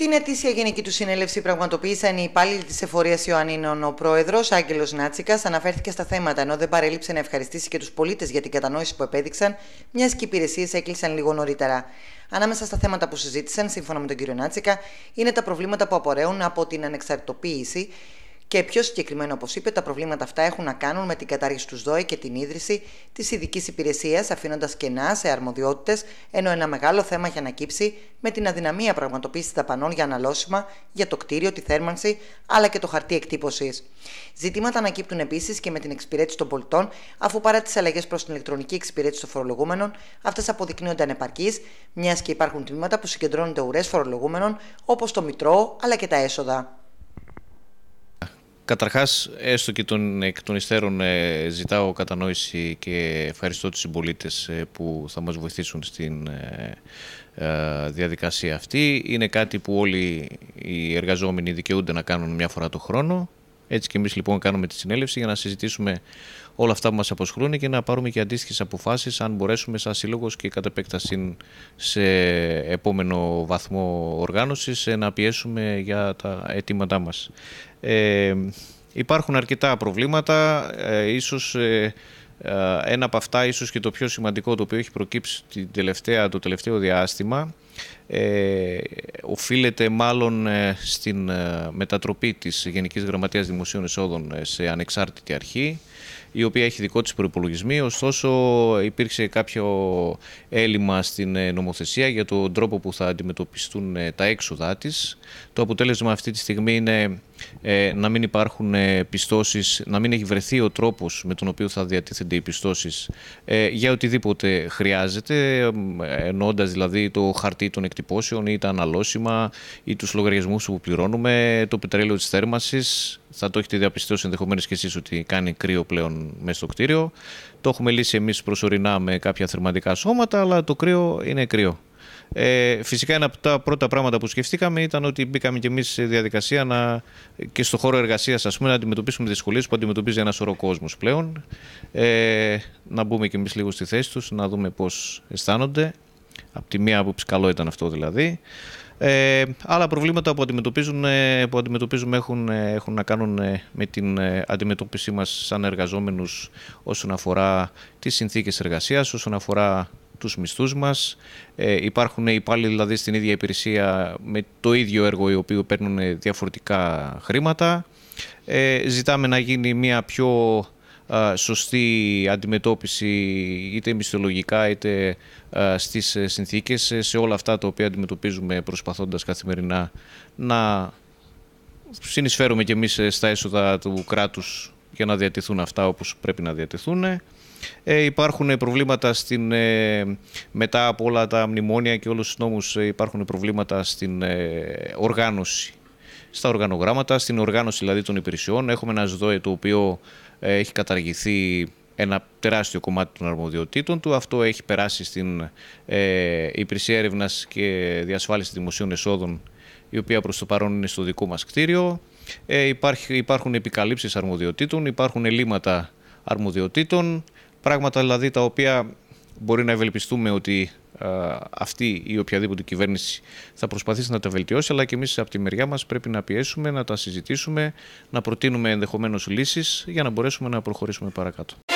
Την ετήσια γενική του συνέλευση πραγματοποίησαν οι υπάλληλοι της Εφορίας Ιωαννίνων. Ο πρόεδρος, Άγγελος Νάτσικας, αναφέρθηκε στα θέματα, ενώ δεν παρέλειψε να ευχαριστήσει και τους πολίτες για την κατανόηση που επέδειξαν, μιας και οι υπηρεσίες έκλεισαν λίγο νωρίτερα. Ανάμεσα στα θέματα που συζήτησαν, σύμφωνα με τον κύριο Νάτσικα, είναι τα προβλήματα που απορρέουν από την ανεξαρτητοποίηση και πιο συγκεκριμένα, όπως είπε, τα προβλήματα αυτά έχουν να κάνουν με την κατάργηση του ΣΔΟΕ και την ίδρυση της ειδικής υπηρεσίας, αφήνοντας κενά σε αρμοδιότητες, ενώ ένα μεγάλο θέμα έχει ανακύψει με την αδυναμία πραγματοποίησης δαπανών για αναλώσιμα, για το κτίριο, τη θέρμανση αλλά και το χαρτί εκτύπωσης. Ζητήματα ανακύπτουν επίσης και με την εξυπηρέτηση των πολιτών, αφού παρά τις αλλαγές προς την ηλεκτρονική εξυπηρέτηση των φορολογούμενων, αυτές αποδεικνύονται ανεπαρκείς, μιας και υπάρχουν τμήματα που συγκεντρώνονται ουρές φορολογούμενων, όπως το Μητρό αλλά και τα έσοδα. Καταρχάς, έστω και τον, εκ των υστέρων, ε, ζητάω κατανόηση και ευχαριστώ τους συμπολίτες ε, που θα μας βοηθήσουν στην ε, διαδικασία αυτή. Είναι κάτι που όλοι οι εργαζόμενοι δικαιούνται να κάνουν μια φορά το χρόνο έτσι και εμείς λοιπόν κάνουμε τη συνέλευση για να συζητήσουμε όλα αυτά που μας αποσχολούν και να πάρουμε και αντίστοιχες αποφάσεις, αν μπορέσουμε, σαν σύλλογος και κατ' επέκταση σε επόμενο βαθμό οργάνωσης, ε, να πιέσουμε για τα αιτήματά μας. Ε, υπάρχουν αρκετά προβλήματα, ε, ίσως ε, ε, ένα από αυτά, ίσως και το πιο σημαντικό το οποίο έχει προκύψει την το τελευταίο διάστημα, ε, οφείλεται μάλλον ε, στην ε, μετατροπή της Γενικής Γραμματείας Δημοσίων Εσόδων ε, σε ανεξάρτητη αρχή η οποία έχει δικό της προπολογισμό, ωστόσο υπήρξε κάποιο έλλειμμα στην νομοθεσία για τον τρόπο που θα αντιμετωπιστούν τα έξοδά της. Το αποτέλεσμα αυτή τη στιγμή είναι να μην υπάρχουν πιστώσεις, να μην έχει βρεθεί ο τρόπος με τον οποίο θα διατίθενται οι πιστώσεις για οτιδήποτε χρειάζεται, εννοώντας δηλαδή το χαρτί των εκτυπώσεων ή τα αναλώσιμα ή τους λογαριασμούς που πληρώνουμε, το πετρέλαιο της θέρμανσης. Θα το έχετε διαπιστώσει ενδεχομένως και εσείς ότι κάνει κρύο πλέον μέσα στο κτίριο. Το έχουμε λύσει εμείς προσωρινά με κάποια θερμαντικά σώματα, αλλά το κρύο είναι κρύο. Ε, φυσικά ένα από τα πρώτα πράγματα που σκεφτήκαμε ήταν ότι μπήκαμε και εμείς σε διαδικασία να, και στο χώρο εργασίας να αντιμετωπίσουμε δυσκολίες που αντιμετωπίζει ένας σωρό κόσμος πλέον. Ε, να μπούμε κι εμείς λίγο στη θέση τους, να δούμε πώς αισθάνονται. Από τη μία άποψη καλό ήταν αυτό δηλαδή. Ε, άλλα προβλήματα που, αντιμετωπίζουμε ε, έχουν, ε, έχουν να κάνουν ε, με την αντιμετώπιση μας σαν εργαζόμενους όσον αφορά τις συνθήκες εργασίας, όσον αφορά τους μισθούς μας. Ε, υπάρχουν υπάλληλοι δηλαδή στην ίδια υπηρεσία με το ίδιο έργο οι οποίοι παίρνουν διαφορετικά χρήματα. Ε, ζητάμε να γίνει μια πιο ε, σωστή αντιμετώπιση είτε μισθολογικά είτε ε, στις ε, συνθήκες σε όλα αυτά τα οποία αντιμετωπίζουμε προσπαθώντας καθημερινά να συνεισφέρουμε και εμείς στα έσοδα του κράτους για να διατηθούν αυτά όπως πρέπει να διατηθούν. υπάρχουν προβλήματα στην, μετά από όλα τα μνημόνια και όλους τους νόμους υπάρχουν προβλήματα στην οργάνωση στα οργανογράμματα, στην οργάνωση δηλαδή των υπηρεσιών. Έχουμε ένα ΣΔΟΕ το οποίο ε, έχει καταργηθεί ένα τεράστιο κομμάτι των αρμοδιοτήτων του. Αυτό έχει περάσει στην ε, Υπηρεσία Έρευνας και Διασφάλισης Δημοσίων Εσόδων, η οποία προς το παρόν είναι στο δικό μας κτίριο. Ε, υπάρχει, υπάρχουν επικαλύψεις αρμοδιοτήτων, υπάρχουν ελλείμματα αρμοδιοτήτων, πράγματα δηλαδή τα οποία μπορεί να ευελπιστούμε ότι ε, αυτή ή οποιαδήποτε κυβέρνηση θα προσπαθήσει να τα βελτιώσει, αλλά και εμείς από τη μεριά μας πρέπει να πιέσουμε, να τα συζητήσουμε, να προτείνουμε ενδεχομένως λύσεις για να μπορέσουμε να προχωρήσουμε παρακάτω.